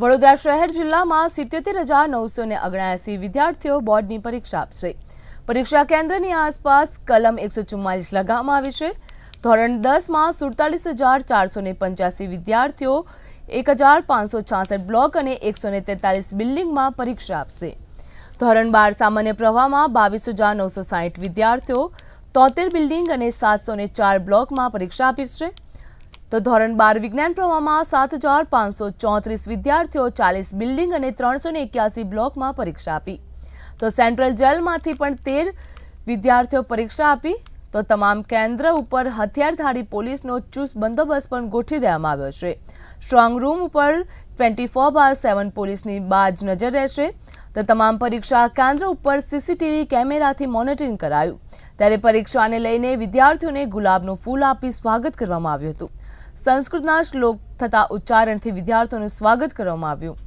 વડોદરા શહેર જિલ્લામાં સિત્યોતેર હજાર નવસો ને અગણાએસી વિદ્યાર્થીઓ બોર્ડની પરીક્ષા આપશે પરીક્ષા કેન્દ્રની આસપાસ કલમ એકસો ચુમ્માલીસ લગાવવામાં આવી છે ધોરણ દસમાં સુડતાલીસ હજાર ચારસો ને પંચ્યાસી વિદ્યાર્થીઓ એક હજાર પાંચસો છાસઠ બ્લોક અને એકસો ને તેતાલીસ બિલ્ડિંગમાં પરીક્ષા આપશે ધોરણ બાર સામાન્ય પ્રવાહમાં બાવીસ હજાર નવસો સાહીઠ વિદ્યાર્થીઓ તોતેર બિલ્ડિંગ અને સાતસો ને ચાર બ્લોકમાં પરીક્ષા આપી છે તો ધોરણ બાર વિજ્ઞાન પ્રવાહમાં સાત હજાર પાંચસો ચોત્રીસ વિદ્યાર્થીઓ ચાલીસ બિલ્ડિંગ અને ત્રણસો ને એક્યાસી બ્લોકમાં પરીક્ષા આપી તો સેન્ટ્રલ જેલમાંથી પણ તેર વિદ્યાર્થીઓ પરીક્ષા આપી તો તમામ કેન્દ્ર ઉપર હથિયારધારી પોલીસનો ચુસ્ત બંદોબસ્ત પણ ગોઠવી દેવામાં આવ્યો છે સ્ટ્રોંગ રૂમ ઉપર ટ્વેન્ટી ફોર બાર સેવન પોલીસની બાજ નજર રહેશે તો તમામ પરીક્ષા કેન્દ્ર ઉપર સીસીટીવી કેમેરાથી મોનિટરિંગ કરાયું ત્યારે પરીક્ષાને લઈને વિદ્યાર્થીઓને ગુલાબનું ફૂલ આપી સ્વાગત કરવામાં આવ્યું હતું સંસ્કૃતના શ્લોક થતા ઉચ્ચારણથી વિદ્યાર્થીઓનું સ્વાગત કરવામાં આવ્યું